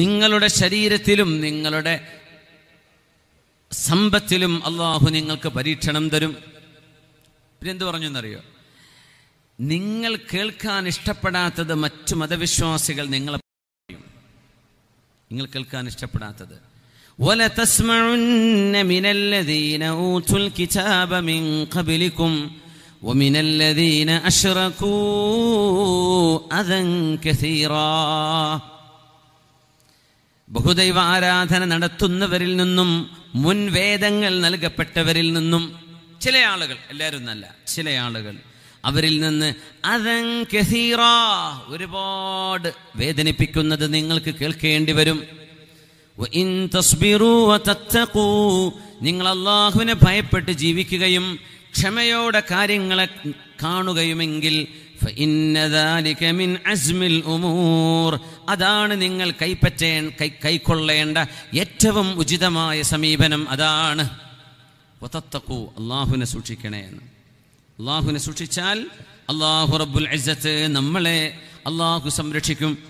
നിങ്ങളുടെ ശരീരത്തിലും നിങ്ങളുടെ സമ്പത്തിലും അള്ളാഹു നിങ്ങൾക്ക് പരീക്ഷണം തരും പിന്നെന്ത് പറഞ്ഞു എന്നറിയോ നിങ്ങൾ കേൾക്കാൻ ഇഷ്ടപ്പെടാത്തത് മറ്റു മതവിശ്വാസികൾ നിങ്ങളെ പറയും നിങ്ങൾ കേൾക്കാൻ ഇഷ്ടപ്പെടാത്തത് ും ബഹുദൈവ ആരാധന നടത്തുന്നവരിൽ നിന്നും മുൻവേദങ്ങൾ നൽകപ്പെട്ടവരിൽ നിന്നും ചില ആളുകൾ എല്ലാവരും നല്ല ചില ആളുകൾ അവരിൽ നിന്ന് അതൻ ഒരുപാട് വേദനിപ്പിക്കുന്നത് നിങ്ങൾക്ക് കേൾക്കേണ്ടി വരും നിങ്ങൾ അള്ളാഹുവിനെ ഭയപ്പെട്ട് ജീവിക്കുകയും ക്ഷമയോടെ കാര്യങ്ങളെ കാണുകയുമെങ്കിൽ അതാണ് നിങ്ങൾ കൈപ്പറ്റേ കൈ കൈക്കൊള്ളേണ്ട ഏറ്റവും ഉചിതമായ സമീപനം അതാണ് അള്ളാഹുനെ സൂക്ഷിക്കണേ എന്ന് അള്ളാഹുനെ സൂക്ഷിച്ചാൽ അള്ളാഹു റബ്ബുൽ നമ്മളെ അള്ളാഹു സംരക്ഷിക്കും